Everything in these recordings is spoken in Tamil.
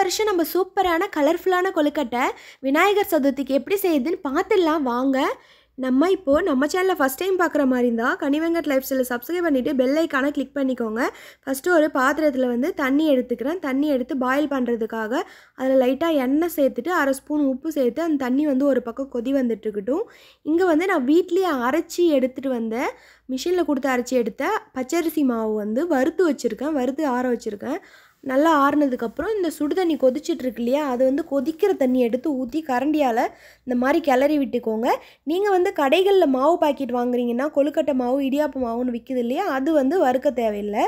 வருஷம் நம்ம சூப்பரான கலர்ஃபுல்லான கொழுக்கட்டை விநாயகர் சதுர்த்திக்கு எப்படி செய்யுதுன்னு பார்த்துடலாம் வாங்க நம்ம இப்போது நம்ம சேனலில் ஃபஸ்ட் டைம் பார்க்குற மாதிரி இருந்தால் கனிவெங்கட் லைஃப் ஸ்டைலில் சப்ஸ்கிரைப் பண்ணிவிட்டு பெல் கிளிக் பண்ணிக்கோங்க ஃபஸ்ட்டு ஒரு பாத்திரத்தில் வந்து தண்ணி எடுத்துக்கிறேன் தண்ணி எடுத்து பாயில் பண்ணுறதுக்காக அதில் லைட்டாக எண்ணெய் சேர்த்துட்டு அரை ஸ்பூன் உப்பு சேர்த்து அந்த தண்ணி வந்து ஒரு பக்கம் கொதி வந்துட்டுருக்கட்டும் இங்கே வந்து நான் வீட்லேயே அரைச்சி எடுத்துகிட்டு வந்தேன் மிஷினில் கொடுத்து அரைச்சி எடுத்த பச்சரிசி மாவு வந்து வறுத்து வச்சுருக்கேன் வறுத்து ஆற வச்சுருக்கேன் நல்லா ஆறுனதுக்கப்புறம் இந்த சுடு தண்ணி கொதிச்சிட்ருக்கு இல்லையா அது வந்து கொதிக்கிற தண்ணி எடுத்து ஊற்றி கரண்டியால் இந்த மாதிரி கிளறி விட்டுக்கோங்க நீங்கள் வந்து கடைகளில் மாவு பாக்கெட் வாங்குறீங்கன்னா கொழுக்கட்டை மாவு இடியாப்பு மாவுன்னு விற்கிது இல்லையா அது வந்து வறுக்க தேவையில்லை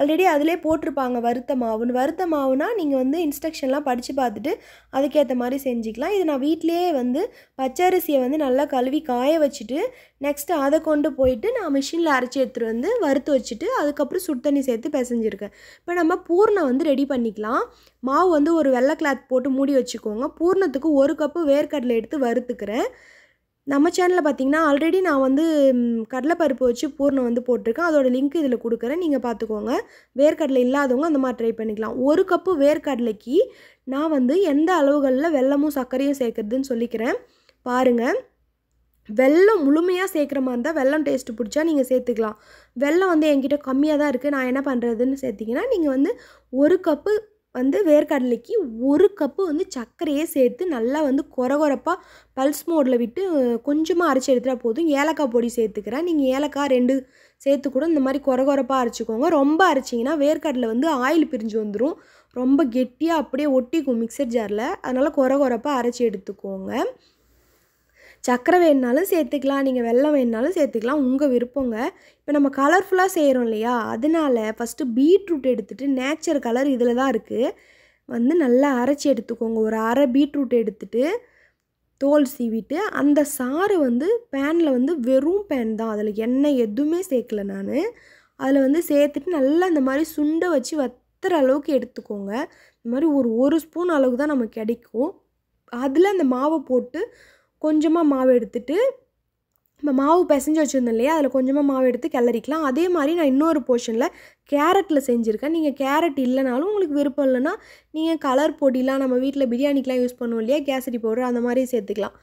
ஆல்ரெடி அதிலே போட்டிருப்பாங்க வறுத்த மாவுன்னு வறுத்த மாவுனால் நீங்கள் வந்து இன்ஸ்ட்ரக்ஷன்லாம் படித்து பார்த்துட்டு அதுக்கேற்ற மாதிரி செஞ்சுக்கலாம் இது நான் வீட்டிலேயே வந்து பச்சரிசியை வந்து நல்லா கழுவி காய வச்சுட்டு நெக்ஸ்ட்டு அதை கொண்டு போயிட்டு நான் மிஷினில் அரைச்சி எடுத்துகிட்டு வந்து வறுத்து வச்சுட்டு அதுக்கப்புறம் சுடு தண்ணி சேர்த்து பிசைஞ்சிருக்கேன் இப்போ நம்ம பூர்ணம் வந்து ரெடி பண்ணிக்கலாம் மாவு வந்து ஒரு வெள்ளை கிளாத் போட்டு மூடி வச்சுக்கோங்க பூர்ணத்துக்கு ஒரு கப்பு வேர்க்கடலை எடுத்து வறுத்துக்கிறேன் நம்ம சேனலில் பார்த்தீங்கன்னா ஆல்ரெடி நான் வந்து கடலைப்பருப்பு வச்சு பூர்ணம் வந்து போட்டிருக்கேன் அதோடய லிங்க் இதில் கொடுக்குறேன் நீங்கள் பார்த்துக்கோங்க வேர்க்கடலை இல்லாதவங்க அந்த மாதிரி ட்ரை பண்ணிக்கலாம் ஒரு கப்பு வேர்க்கடலைக்கு நான் வந்து எந்த அளவுகளில் வெள்ளமும் சர்க்கரையும் சேர்க்குறதுன்னு சொல்லிக்கிறேன் பாருங்கள் வெள்ளம் முழுமையாக சேர்க்குற மாதிரி இருந்தால் வெள்ளம் டேஸ்ட்டு பிடிச்சா நீங்கள் சேர்த்துக்கலாம் வெள்ளம் வந்து என்கிட்ட கம்மியாக தான் இருக்குது நான் என்ன பண்ணுறதுன்னு சேர்த்திங்கன்னா நீங்கள் வந்து ஒரு கப்பு வந்து வேர்க்கடலைக்கு ஒரு கப்பு வந்து சர்க்கரையே சேர்த்து நல்லா வந்து குறகுறப்பாக பல்ஸ் மோடில் விட்டு கொஞ்சமாக அரைச்சி எடுத்துகிட்டா போதும் ஏலக்காய் பொடி சேர்த்துக்கிறேன் நீங்கள் ஏலக்காய் ரெண்டு சேர்த்து கூட இந்த மாதிரி குறகுறப்பாக அரைச்சிக்கோங்க ரொம்ப அரைச்சிங்கன்னா வேர்க்கடலை வந்து ஆயில் பிரிஞ்சு வந்துடும் ரொம்ப கெட்டியாக அப்படியே ஒட்டிக்கும் மிக்சர் ஜாரில் அதனால் குறகுறப்பாக அரைச்சி எடுத்துக்கோங்க சக்கரை வேணுனாலும் சேர்த்துக்கலாம் நீங்கள் வெள்ளம் வேணுனாலும் சேர்த்துக்கலாம் உங்கள் விருப்பங்க இப்போ நம்ம கலர்ஃபுல்லாக செய்கிறோம் இல்லையா அதனால் ஃபஸ்ட்டு பீட்ரூட் எடுத்துகிட்டு நேச்சர் கலர் இதில் தான் இருக்குது வந்து நல்லா அரைச்சி எடுத்துக்கோங்க ஒரு அரை பீட்ரூட் எடுத்துகிட்டு தோல் சீவிட்டு அந்த சாறு வந்து பேனில் வந்து வெறும் பேன் தான் அதில் எண்ணெய் எதுவுமே சேர்க்கல நான் அதில் வந்து சேர்த்துட்டு நல்லா இந்த மாதிரி சுண்டை வச்சு வத்துற அளவுக்கு எடுத்துக்கோங்க இந்த மாதிரி ஒரு ஒரு ஸ்பூன் அளவுக்கு தான் நமக்கு கிடைக்கும் அதில் அந்த மாவை போட்டு கொஞ்சமாக மாவு எடுத்துட்டு நம்ம மாவு பிசைஞ்சு வச்சுருந்தோம் இல்லையா அதில் கொஞ்சமாக மாவு எடுத்து கிளறிக்கலாம் அதே மாதிரி நான் இன்னொரு போர்ஷனில் கேரட்டில் செஞ்சுருக்கேன் நீங்கள் கேரட் இல்லைனாலும் உங்களுக்கு விருப்பம் இல்லைன்னா நீங்கள் கலர் பொடிலாம் நம்ம வீட்டில் பிரியாணிக்கெலாம் யூஸ் பண்ணுவோம் இல்லையா கேசரி பவுடர் அந்த மாதிரி சேர்த்துக்கலாம்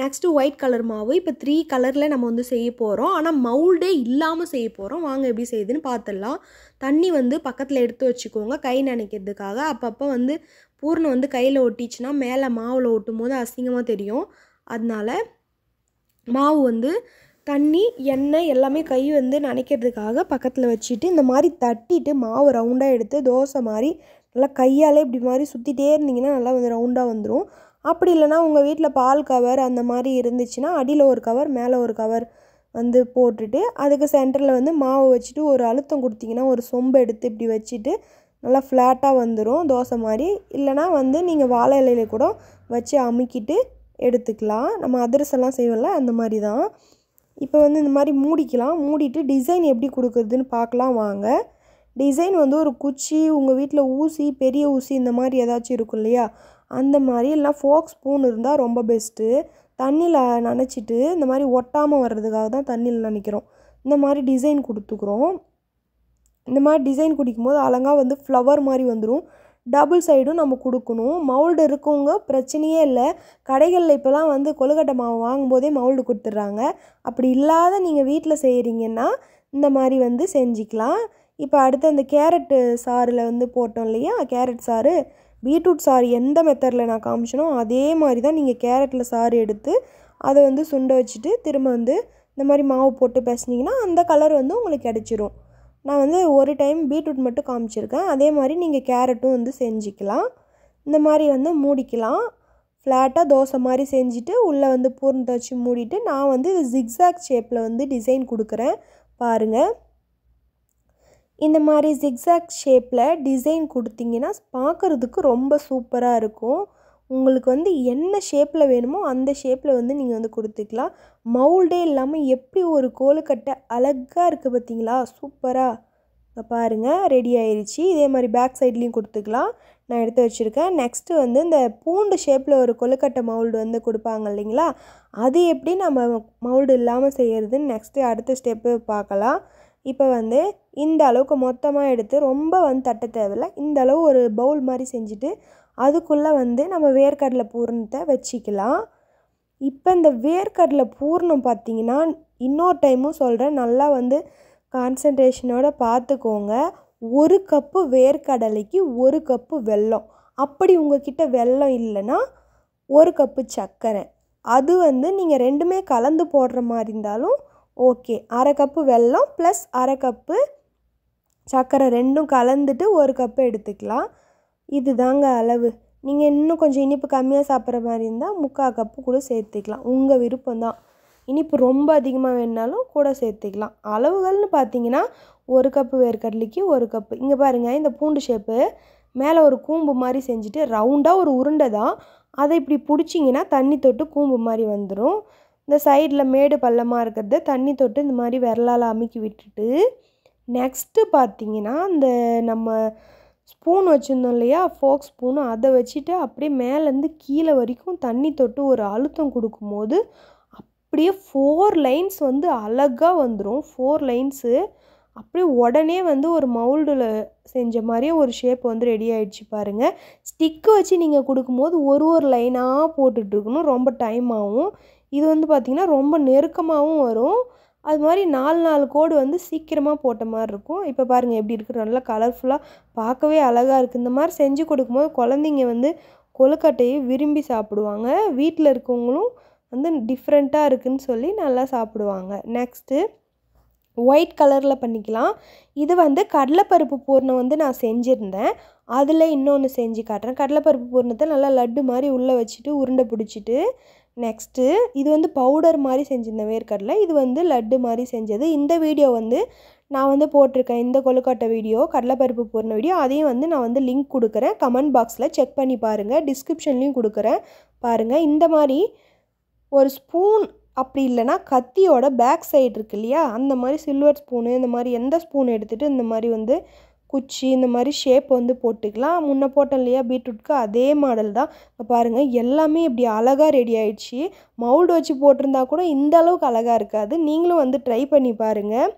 நெக்ஸ்ட்டு ஒயிட் கலர் மாவு இப்போ த்ரீ கலரில் நம்ம வந்து செய்ய போகிறோம் ஆனால் மவுல்டே இல்லாமல் செய்ய போகிறோம் வாங்க எப்படி செய்யுதுன்னு பார்த்துடலாம் தண்ணி வந்து பக்கத்தில் எடுத்து வச்சுக்கோங்க கை நினைக்கிறதுக்காக அப்பப்போ வந்து பூர்ணம் வந்து கையில் ஒட்டிச்சுன்னா மேலே மாவில் ஒட்டும் போது அசிங்கமாக தெரியும் அதனால் மாவு வந்து தண்ணி எண்ணெய் எல்லாமே கை வந்து நினைக்கிறதுக்காக பக்கத்தில் வச்சுட்டு இந்த மாதிரி தட்டிட்டு மாவு ரவுண்டாக எடுத்து தோசை மாதிரி நல்லா கையாலே இப்படி மாதிரி சுற்றிட்டே இருந்தீங்கன்னா நல்லா வந்து ரவுண்டாக வந்துடும் அப்படி இல்லைனா உங்கள் வீட்டில் பால் கவர் அந்த மாதிரி இருந்துச்சுன்னா அடியில் ஒரு கவர் மேலே ஒரு கவர் வந்து போட்டுட்டு அதுக்கு சென்டரில் வந்து மாவு வச்சுட்டு ஒரு அழுத்தம் கொடுத்தீங்கன்னா ஒரு சொம்பு எடுத்து இப்படி வச்சுட்டு நல்லா ஃப்ளாட்டாக வந்துடும் தோசை மாதிரி இல்லைனா வந்து நீங்கள் வாழை இலையில கூட வச்சு அமுக்கிட்டு எடுத்துக்கலாம் நம்ம அதிரசெல்லாம் செய்வோம்ல அந்த மாதிரி தான் இப்போ வந்து இந்த மாதிரி மூடிக்கலாம் மூடிட்டு டிசைன் எப்படி கொடுக்குறதுன்னு பார்க்கலாம் வாங்க டிசைன் வந்து ஒரு குச்சி உங்கள் வீட்டில் ஊசி பெரிய ஊசி இந்த மாதிரி ஏதாச்சும் இருக்கும் இல்லையா அந்த மாதிரி எல்லாம் ஃபோக் ஸ்பூன் இருந்தால் ரொம்ப பெஸ்ட்டு தண்ணியில் நினச்சிட்டு இந்த மாதிரி ஒட்டாமல் வர்றதுக்காக தான் தண்ணியில் நினைக்கிறோம் இந்த மாதிரி டிசைன் கொடுத்துக்குறோம் இந்த மாதிரி டிசைன் குடிக்கும்போது அழகாக வந்து ஃப்ளவர் மாதிரி வந்துடும் டபுள் சைடும் நம்ம கொடுக்கணும் மவுல்டு இருக்கவங்க பிரச்சனையே இல்லை கடைகளில் இப்போலாம் வந்து கொழுக்கட்டை மாவு வாங்கும்போதே மவுல்டு கொடுத்துட்றாங்க அப்படி இல்லாத நீங்கள் வீட்டில் செய்கிறீங்கன்னா இந்த மாதிரி வந்து செஞ்சுக்கலாம் இப்போ அடுத்து அந்த கேரட்டு சாறில் வந்து போட்டோம் இல்லையா கேரட் சாறு பீட்ரூட் சாறு எந்த மெத்தடில் நான் காமிச்சனோ அதே மாதிரி தான் நீங்கள் கேரட்டில் சாறு எடுத்து அதை வந்து சுண்ட வச்சுட்டு திரும்ப வந்து இந்த மாதிரி மாவு போட்டு பிசைஞ்சிங்கன்னா அந்த கலர் வந்து உங்களுக்கு கிடச்சிரும் நான் வந்து ஒரு டைம் பீட்ரூட் மட்டும் காமிச்சிருக்கேன் அதே மாதிரி நீங்கள் கேரட்டும் வந்து செஞ்சுக்கலாம் இந்த மாதிரி வந்து மூடிக்கலாம் ஃப்ளாட்டாக தோசை மாதிரி செஞ்சுட்டு உள்ளே வந்து பூர்ந்து வச்சு மூடிட்டு நான் வந்து இது ஜிக்ஸாக் ஷேப்பில் வந்து டிசைன் கொடுக்குறேன் பாருங்கள் இந்த மாதிரி ஜிக்ஸாக் ஷேப்பில் டிசைன் கொடுத்தீங்கன்னா பார்க்குறதுக்கு ரொம்ப சூப்பராக இருக்கும் உங்களுக்கு வந்து என்ன ஷேப்பில் வேணுமோ அந்த ஷேப்பில் வந்து நீங்கள் வந்து கொடுத்துக்கலாம் மவுல்டே இல்லாமல் எப்படி ஒரு கோலுக்கட்டை அழகாக இருக்குது பார்த்தீங்களா சூப்பராக இப்போ பாருங்கள் ரெடி ஆயிடுச்சு இதே மாதிரி பேக் சைட்லேயும் கொடுத்துக்கலாம் நான் எடுத்து வச்சுருக்கேன் நெக்ஸ்ட்டு வந்து இந்த பூண்டு ஷேப்பில் ஒரு கொழுக்கட்டை மவுல்டு வந்து கொடுப்பாங்க இல்லைங்களா அது எப்படி நம்ம மவுல்டு இல்லாமல் செய்கிறதுன்னு நெக்ஸ்ட்டு அடுத்த ஸ்டெப்பு பார்க்கலாம் இப்போ வந்து இந்த அளவுக்கு மொத்தமாக எடுத்து ரொம்ப வந்து தட்ட தேவையில்லை இந்த அளவு ஒரு பவுல் மாதிரி செஞ்சுட்டு அதுக்குள்ளே வந்து நம்ம வேர்க்கடலை பூரணத்தை வச்சுக்கலாம் இப்போ இந்த வேர்க்கடலை பூர்ணம் பார்த்திங்கன்னா இன்னொரு டைமும் சொல்கிறேன் நல்லா வந்து கான்சன்ட்ரேஷனோட பார்த்துக்கோங்க ஒரு கப்பு வேர்க்கடலைக்கு ஒரு கப்பு வெல்லம் அப்படி உங்ககிட்ட வெல்லம் இல்லைன்னா ஒரு கப்பு சர்க்கரை அது வந்து நீங்கள் ரெண்டுமே கலந்து போடுற மாதிரி இருந்தாலும் ஓகே அரை கப்பு வெல்லம் ப்ளஸ் அரை கப்பு சர்க்கரை ரெண்டும் கலந்துட்டு ஒரு கப்பு எடுத்துக்கலாம் இது தாங்க அளவு நீங்கள் இன்னும் கொஞ்சம் இனிப்பு கம்மியாக சாப்பிட்ற மாதிரி இருந்தால் முக்கால் கப்பு கூட சேர்த்துக்கலாம் உங்கள் விருப்பம்தான் இனிப்பு ரொம்ப அதிகமாக வேணுனாலும் கூட சேர்த்துக்கலாம் அளவுகள்னு பார்த்தீங்கன்னா ஒரு கப்பு வேர்க்கடலைக்கு ஒரு கப்பு இங்கே பாருங்கள் இந்த பூண்டு ஷேப்பு மேலே ஒரு கூம்பு மாதிரி செஞ்சுட்டு ரவுண்டாக ஒரு உருண்டை தான் அதை இப்படி பிடிச்சிங்கன்னா தண்ணி தொட்டு கூம்பு மாதிரி வந்துடும் இந்த சைடில் மேடு பள்ளமாக இருக்கிறத தண்ணி தொட்டு இந்த மாதிரி விரலால் அமுக்கி விட்டுட்டு நெக்ஸ்ட்டு பார்த்தீங்கன்னா இந்த நம்ம ஸ்பூன் வச்சுருந்தோம் இல்லையா ஃபோக் ஸ்பூனு அதை வச்சுட்டு அப்படியே மேலேருந்து கீழே வரைக்கும் தண்ணி தொட்டு ஒரு அழுத்தம் கொடுக்கும்போது அப்படியே ஃபோர் லைன்ஸ் வந்து அழகாக வந்துடும் ஃபோர் லைன்ஸு அப்படியே உடனே வந்து ஒரு மவுல்டில் செஞ்ச மாதிரியே ஒரு ஷேப் வந்து ரெடி ஆகிடுச்சு பாருங்கள் ஸ்டிக்கு வச்சு நீங்கள் கொடுக்கும்போது ஒரு ஒரு லைனாக போட்டுட்ருக்கணும் ரொம்ப டைம் ஆகும் இது வந்து பார்த்திங்கன்னா ரொம்ப நெருக்கமாகவும் வரும் அது மாதிரி நாலு நாலு கோடு வந்து சீக்கிரமாக போட்ட மாதிரி இருக்கும் இப்போ பாருங்கள் எப்படி இருக்குது நல்லா கலர்ஃபுல்லாக பார்க்கவே அழகாக இருக்குது இந்த மாதிரி செஞ்சு கொடுக்கும்போது குழந்தைங்க வந்து கொழுக்கட்டையை விரும்பி சாப்பிடுவாங்க வீட்டில் இருக்கவங்களும் வந்து டிஃப்ரெண்ட்டாக இருக்குதுன்னு சொல்லி நல்லா சாப்பிடுவாங்க நெக்ஸ்ட்டு ஒயிட் கலரில் பண்ணிக்கலாம் இது வந்து கடலைப்பருப்பு பூர்ணம் வந்து நான் செஞ்சுருந்தேன் அதில் இன்னொன்று செஞ்சு காட்டுறேன் கடலைப்பருப்பு பூர்ணத்தை நல்லா லட்டு மாதிரி உள்ளே வச்சுட்டு உருண்டை பிடிச்சிட்டு நெக்ஸ்ட்டு இது வந்து பவுடர் மாதிரி செஞ்சிருந்தேன் வேர்க்கடலை இது வந்து லட்டு மாதிரி செஞ்சது இந்த வீடியோ வந்து நான் வந்து போட்டிருக்கேன் இந்த கொழுக்கட்டை வீடியோ கடலைப்பருப்பு பூர்ண வீடியோ அதையும் வந்து நான் வந்து லிங்க் கொடுக்குறேன் கமெண்ட் பாக்ஸில் செக் பண்ணி பாருங்கள் டிஸ்கிரிப்ஷன்லேயும் கொடுக்குறேன் பாருங்கள் இந்த மாதிரி ஒரு ஸ்பூன் அப்படி இல்லைன்னா கத்தியோட பேக் சைடு இருக்கு இல்லையா அந்த மாதிரி சில்வர் ஸ்பூனு இந்த மாதிரி எந்த ஸ்பூன் எடுத்துகிட்டு இந்த மாதிரி வந்து குச்சி இந்த மாதிரி ஷேப் வந்து போட்டுக்கலாம் முன்னே போட்டோம் இல்லையா பீட்ரூட்க்கு அதே மாடல் தான் பாருங்கள் எல்லாமே இப்படி அழகாக ரெடி ஆயிடுச்சு மவுல்டு வச்சு போட்டிருந்தா கூட இந்த அளவுக்கு அழகாக இருக்காது நீங்களும் வந்து ட்ரை பண்ணி பாருங்கள்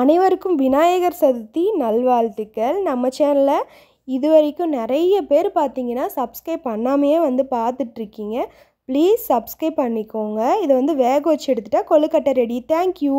அனைவருக்கும் விநாயகர் சதுர்த்தி நல்வாழ்த்துக்கள் நம்ம சேனலில் இது வரைக்கும் நிறைய பேர் பார்த்தீங்கன்னா சப்ஸ்கிரைப் பண்ணாமையே வந்து பார்த்துட்ருக்கீங்க ப்ளீஸ் சப்ஸ்கிரைப் பண்ணிக்கோங்க இதை வந்து வேக வச்சு எடுத்துட்டா கொழுக்கட்டை ரெடி தேங்க்யூ